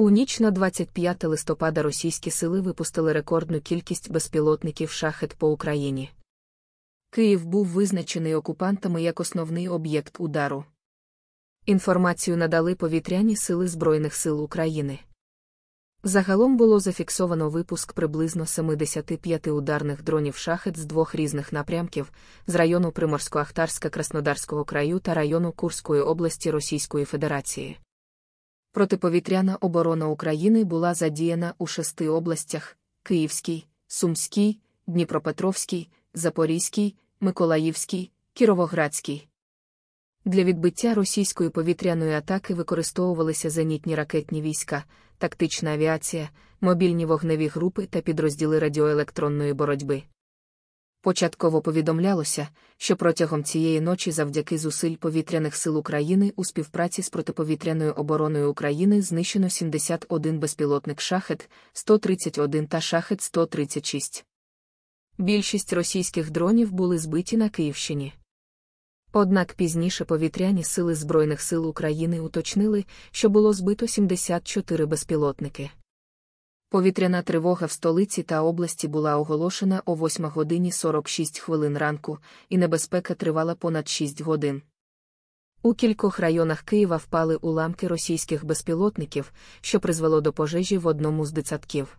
У ніч на 25 листопада російські сили випустили рекордну кількість безпілотників шахет по Україні. Київ був визначений окупантами як основний об'єкт удару. Інформацію надали повітряні сили Збройних сил України. Загалом було зафіксовано випуск приблизно 75 ударних дронів шахет з двох різних напрямків з району Приморсько-Ахтарська Краснодарського краю та району Курської області Російської Федерації. Протиповітряна оборона України була задіяна у шести областях: Київській, Сумській, Дніпропетровській, Запорізькій, Миколаївській, Кіровоградській. Для відбиття російської повітряної атаки використовувалися зенітні ракетні війська, тактична авіація, мобільні вогневі групи та підрозділи радіоелектронної боротьби. Початково повідомлялося, що протягом цієї ночі, завдяки зусиль повітряних сил України у співпраці з протиповітряною обороною України знищено 71 безпілотник шахет 131 та шахет 136. Більшість російських дронів були збиті на Київщині. Однак пізніше повітряні сили Збройних сил України уточнили, що було збито 74 безпілотники. Повітряна тривога в столиці та області була оголошена о 8 годині 46 хвилин ранку, і небезпека тривала понад 6 годин. У кількох районах Києва впали уламки російських безпілотників, що призвело до пожежі в одному з дитсадків.